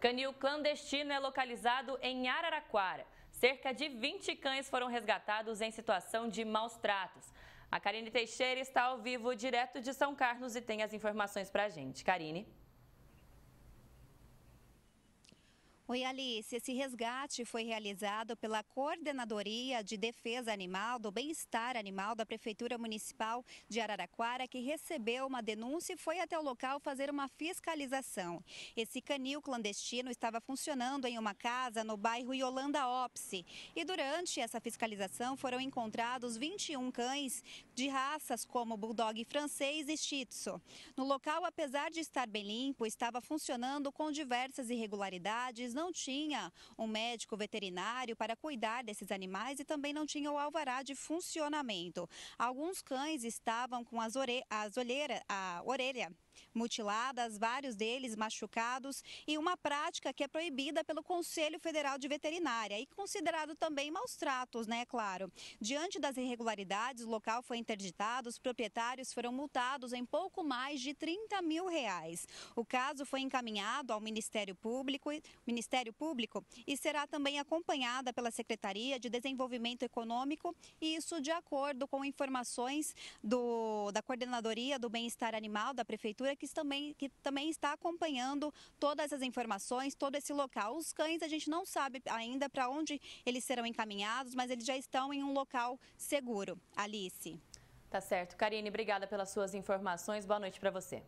Canil clandestino é localizado em Araraquara. Cerca de 20 cães foram resgatados em situação de maus tratos. A Karine Teixeira está ao vivo, direto de São Carlos, e tem as informações para a gente. Karine. Oi, Alice. Esse resgate foi realizado pela Coordenadoria de Defesa Animal do Bem-Estar Animal da Prefeitura Municipal de Araraquara, que recebeu uma denúncia e foi até o local fazer uma fiscalização. Esse canil clandestino estava funcionando em uma casa no bairro Yolanda Opsi E durante essa fiscalização foram encontrados 21 cães de raças como Bulldog francês e Shih Tzu. No local, apesar de estar bem limpo, estava funcionando com diversas irregularidades não tinha um médico veterinário para cuidar desses animais e também não tinha o alvará de funcionamento. Alguns cães estavam com as, ore... as a orelha mutiladas, vários deles machucados, e uma prática que é proibida pelo Conselho Federal de Veterinária e considerado também maus tratos, né, claro. Diante das irregularidades, o local foi interditado, os proprietários foram multados em pouco mais de 30 mil reais. O caso foi encaminhado ao Ministério Público, Ministério Público e será também acompanhada pela Secretaria de Desenvolvimento Econômico, e isso de acordo com informações do, da Coordenadoria do Bem-Estar Animal da Prefeitura que também, que também está acompanhando todas as informações, todo esse local. Os cães a gente não sabe ainda para onde eles serão encaminhados, mas eles já estão em um local seguro. Alice. Tá certo. Karine, obrigada pelas suas informações. Boa noite para você.